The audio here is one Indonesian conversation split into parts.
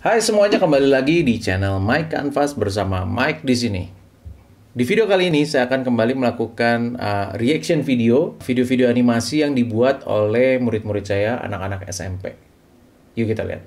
Hai semuanya, kembali lagi di channel Mike Canvas bersama Mike di sini. Di video kali ini saya akan kembali melakukan uh, reaction video, video-video animasi yang dibuat oleh murid-murid saya, anak-anak SMP. Yuk kita lihat.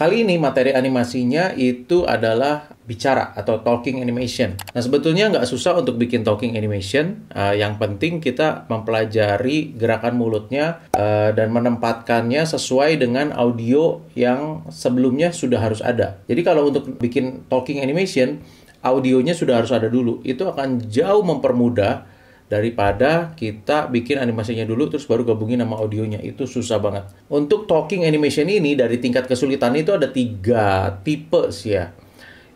Kali ini materi animasinya itu adalah bicara atau talking animation. Nah sebetulnya nggak susah untuk bikin talking animation. Uh, yang penting kita mempelajari gerakan mulutnya uh, dan menempatkannya sesuai dengan audio yang sebelumnya sudah harus ada. Jadi kalau untuk bikin talking animation, audionya sudah harus ada dulu. Itu akan jauh mempermudah daripada kita bikin animasinya dulu terus baru gabungin nama audionya itu susah banget untuk talking animation ini dari tingkat kesulitan itu ada tiga tipe sih ya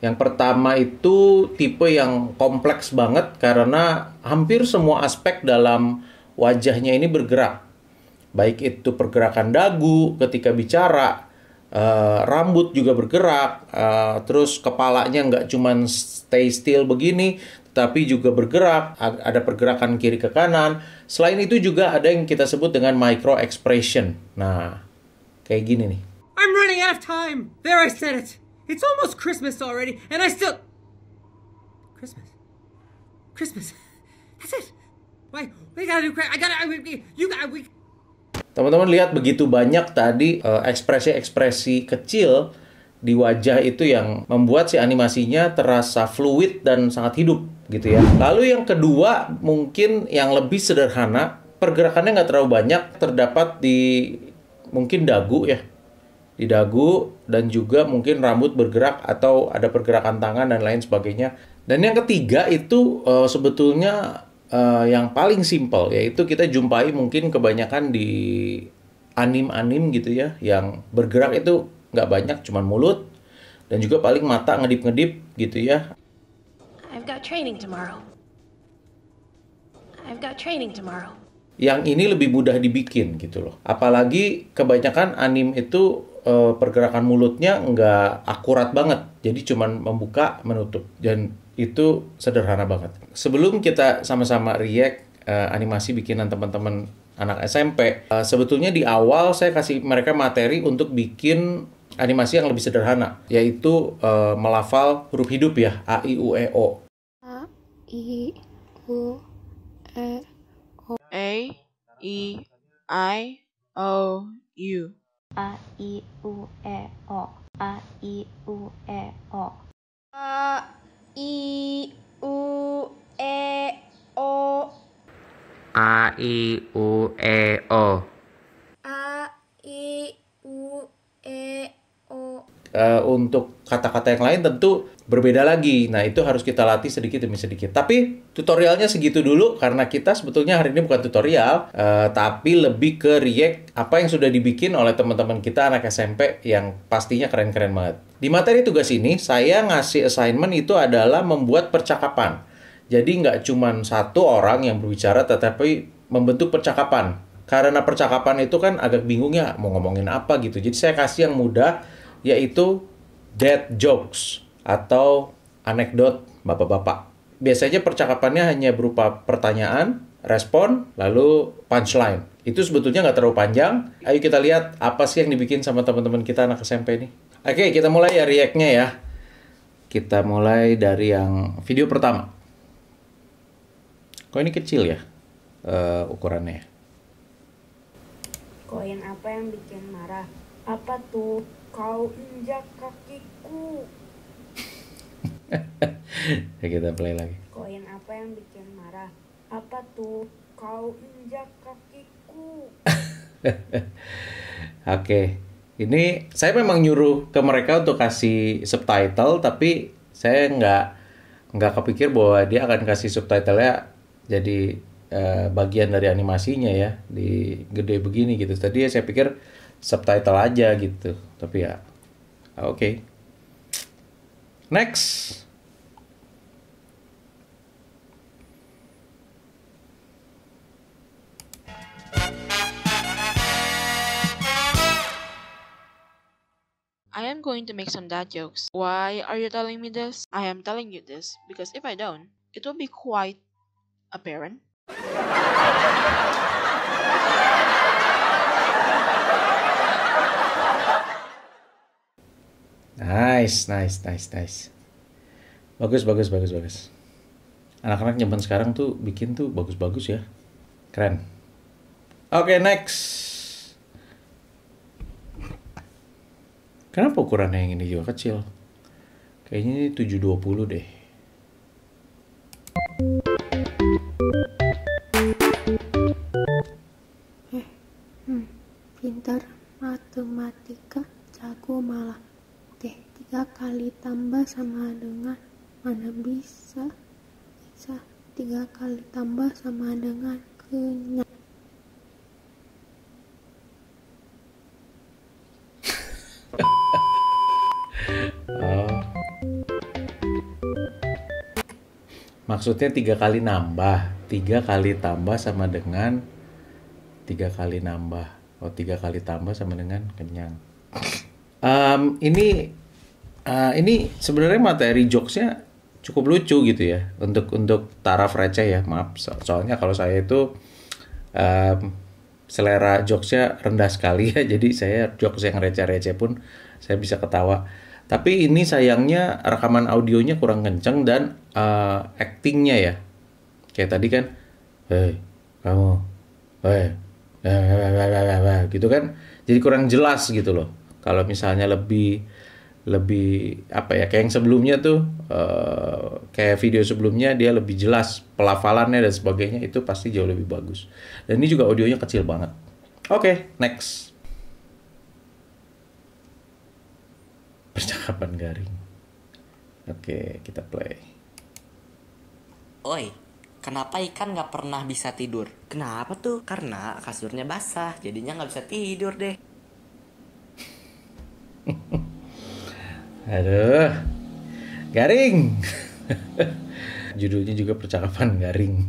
yang pertama itu tipe yang kompleks banget karena hampir semua aspek dalam wajahnya ini bergerak baik itu pergerakan dagu ketika bicara Uh, rambut juga bergerak, uh, terus kepalanya nggak cuman stay still begini, tapi juga bergerak, ada pergerakan kiri ke kanan. Selain itu juga ada yang kita sebut dengan micro expression. Nah, kayak gini nih. I'm running out of time. There I said it. It's almost Christmas already and I still Christmas. Christmas. That's it. Wait, we gotta do I gotta I, we, you got we Teman-teman lihat begitu banyak tadi eh, ekspresi-ekspresi kecil di wajah itu yang membuat si animasinya terasa fluid dan sangat hidup gitu ya. Lalu yang kedua mungkin yang lebih sederhana, pergerakannya nggak terlalu banyak terdapat di mungkin dagu ya. Di dagu dan juga mungkin rambut bergerak atau ada pergerakan tangan dan lain sebagainya. Dan yang ketiga itu uh, sebetulnya uh, yang paling simple yaitu kita jumpai mungkin kebanyakan di anim-anim gitu ya yang bergerak iya. itu nggak banyak cuman mulut dan juga paling mata ngedip-ngedip gitu ya. I've got training tomorrow. I've got training tomorrow. Yang ini lebih mudah dibikin gitu loh. Apalagi kebanyakan anim itu uh, pergerakan mulutnya nggak akurat banget. Jadi cuman membuka, menutup. Dan itu sederhana banget. Sebelum kita sama-sama react uh, animasi bikinan teman-teman anak SMP, uh, eh, sebetulnya di awal saya kasih mereka materi untuk bikin animasi yang lebih sederhana, yaitu uh, melafal huruf hidup ya, A, I, U, E, O. A, I, U, E, O. A, I, I, O, U a i u e o a i u e o a i u e o a i u e o a i u e o uh, untuk kata-kata yang lain tentu berbeda lagi. Nah, itu harus kita latih sedikit demi sedikit. Tapi tutorialnya segitu dulu karena kita sebetulnya hari ini bukan tutorial, uh, tapi lebih ke react apa yang sudah dibikin oleh teman-teman kita anak SMP yang pastinya keren-keren banget. Di materi tugas ini, saya ngasih assignment itu adalah membuat percakapan. Jadi nggak cuma satu orang yang berbicara, tetapi membentuk percakapan. Karena percakapan itu kan agak bingung ya mau ngomongin apa gitu. Jadi saya kasih yang mudah yaitu dead jokes atau anekdot bapak-bapak. Biasanya percakapannya hanya berupa pertanyaan, respon, lalu punchline. Itu sebetulnya nggak terlalu panjang. Ayo kita lihat apa sih yang dibikin sama teman-teman kita anak SMP ini. Oke, kita mulai ya react-nya ya. Kita mulai dari yang video pertama. Kok ini kecil ya uh, ukurannya? koin apa yang bikin marah? Apa tuh? Kau injak kakiku. kita play lagi koin apa yang bikin marah apa tuh kau injak kakiku oke okay. ini saya memang nyuruh ke mereka untuk kasih subtitle tapi saya nggak nggak kepikir bahwa dia akan kasih subtitlenya jadi eh, bagian dari animasinya ya di gede begini gitu tadi ya saya pikir subtitle aja gitu tapi ya oke okay. Next. I am going to make some dad jokes. Why are you telling me this? I am telling you this because if I don't, it will be quite apparent. Nice, nice, nice, nice. Bagus, bagus, bagus, bagus. Anak-anak zaman sekarang tuh bikin tuh bagus-bagus ya. Keren. Oke, okay, next. Kenapa ukurannya yang ini juga kecil? Kayaknya ini 720 deh. Eh, hmm, pintar matematika jago malah Oke, tiga kali tambah sama dengan mana bisa? Bisa. tiga kali tambah sama dengan kenyang. Oh. Maksudnya tiga kali nambah, tiga kali tambah sama dengan tiga kali nambah. Oh tiga kali tambah sama dengan kenyang um, ini uh, ini sebenarnya materi jokesnya cukup lucu gitu ya untuk untuk taraf receh ya maaf so soalnya kalau saya itu um, selera jokesnya rendah sekali ya jadi saya jokes yang receh-receh pun saya bisa ketawa tapi ini sayangnya rekaman audionya kurang kenceng dan uh, eh, actingnya ya kayak tadi kan hei kamu hei gitu kan jadi kurang jelas gitu loh kalau misalnya lebih lebih apa ya kayak yang sebelumnya tuh uh, kayak video sebelumnya dia lebih jelas pelafalannya dan sebagainya itu pasti jauh lebih bagus dan ini juga audionya kecil banget oke okay, next percakapan garing oke okay, kita play oi Kenapa ikan nggak pernah bisa tidur? Kenapa tuh? Karena kasurnya basah, jadinya nggak bisa tidur deh. Aduh, garing. Judulnya juga percakapan garing.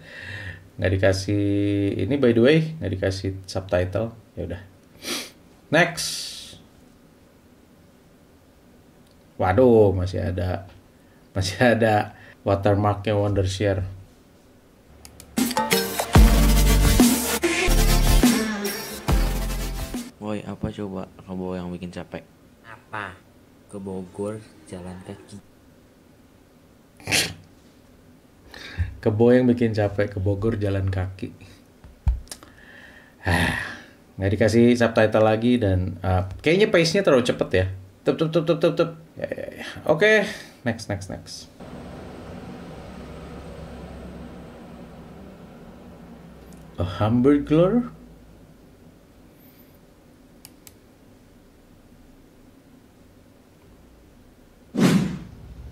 nggak dikasih ini by the way nggak dikasih subtitle ya udah next waduh masih ada masih ada watermarknya Wondershare Woi apa coba kamu yang bikin capek apa ke Bogor jalan kaki kebo yang bikin capek ke Bogor jalan kaki ah, nggak dikasih subtitle lagi dan uh, kayaknya pace nya terlalu cepet ya tep tep tep tep tep ya, ya, ya, oke okay. next next next a hamburger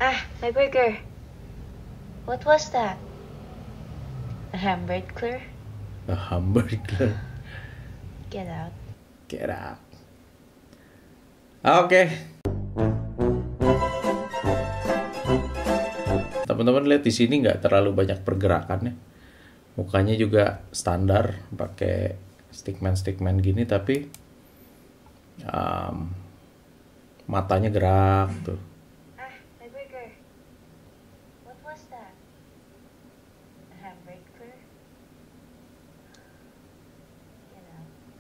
Ah, my burger. What was that? A hamburger? A hamburger. Get out. Get out. Ah, oke. Okay. Teman-teman lihat di sini nggak terlalu banyak pergerakannya. Mukanya juga standar pakai stickman-stickman gini tapi um, matanya gerak tuh.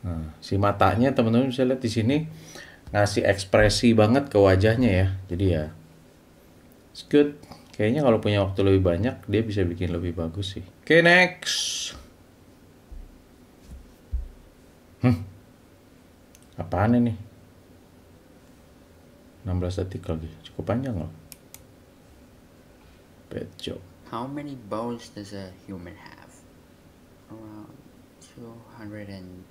Nah, si matanya teman-teman bisa lihat di sini ngasih ekspresi banget ke wajahnya ya. Jadi ya it's good. Kayaknya kalau punya waktu lebih banyak dia bisa bikin lebih bagus sih. Oke, okay, next. Hmm. Apaan ini? 16 detik lagi. Cukup panjang loh. Bad job. How many bones does a human have? Around 200 and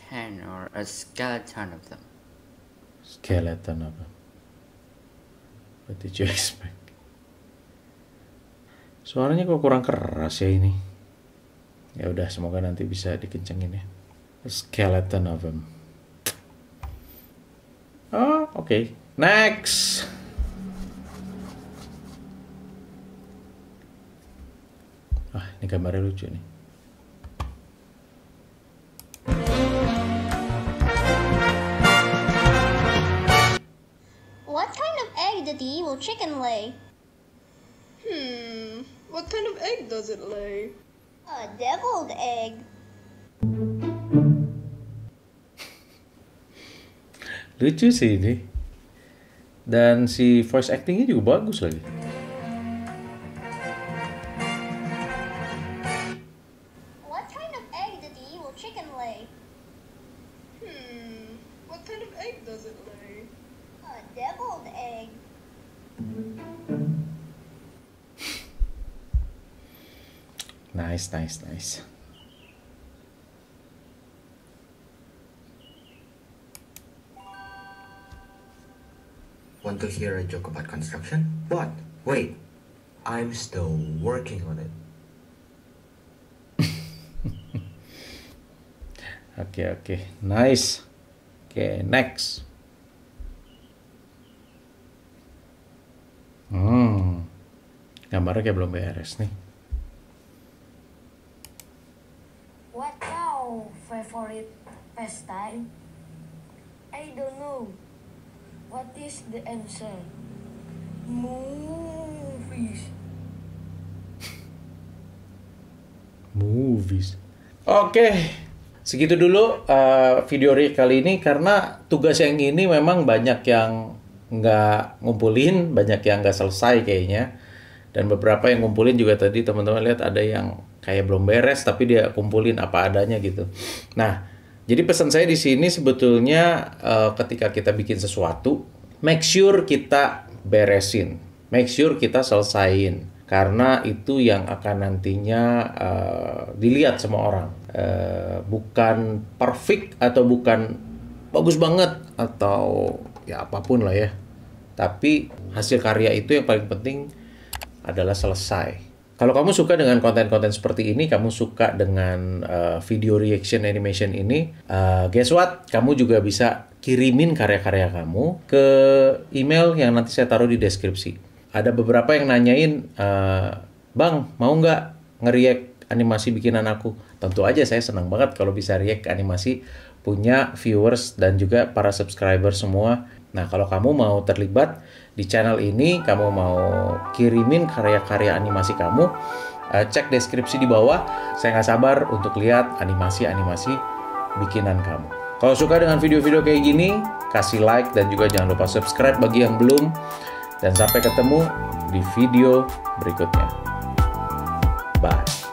ten or a skeleton of them. Skeleton of them. What did you expect? Suaranya kok kurang keras ya ini. Ya udah semoga nanti bisa dikencengin ya. A skeleton of them. Oh, oke. Okay. Next. Ah, ini gambarnya lucu nih. lay? Hmm, what kind of egg does it lay? A deviled egg. Lucu sih ini. Dan si voice actingnya juga bagus lagi. nice nice nice Want to hear a joke about construction? What? Wait, I'm still working on it. okay, okay, nice. Okay, next. Hmm, gambarnya kayak belum beres nih. first time? I don't know. What is the answer? Movies. Movies. Oke. Okay. Segitu dulu uh, video Rick kali ini karena tugas yang ini memang banyak yang nggak ngumpulin, banyak yang nggak selesai kayaknya. Dan beberapa yang ngumpulin juga tadi teman-teman lihat ada yang kayak belum beres tapi dia kumpulin apa adanya gitu. Nah, jadi pesan saya di sini sebetulnya uh, ketika kita bikin sesuatu, make sure kita beresin, make sure kita selesain karena itu yang akan nantinya uh, dilihat sama orang. Uh, bukan perfect atau bukan bagus banget atau ya apapun lah ya. Tapi hasil karya itu yang paling penting adalah selesai. Kalau kamu suka dengan konten-konten seperti ini, kamu suka dengan uh, video reaction animation ini, uh, guess what? Kamu juga bisa kirimin karya-karya kamu ke email yang nanti saya taruh di deskripsi. Ada beberapa yang nanyain, uh, Bang, mau nggak ngeriak animasi bikinan aku? Tentu aja saya senang banget kalau bisa react animasi punya viewers dan juga para subscriber semua. Nah, kalau kamu mau terlibat, di channel ini kamu mau kirimin karya-karya animasi kamu, uh, cek deskripsi di bawah. Saya nggak sabar untuk lihat animasi-animasi bikinan kamu. Kalau suka dengan video-video kayak gini, kasih like dan juga jangan lupa subscribe bagi yang belum. Dan sampai ketemu di video berikutnya. Bye.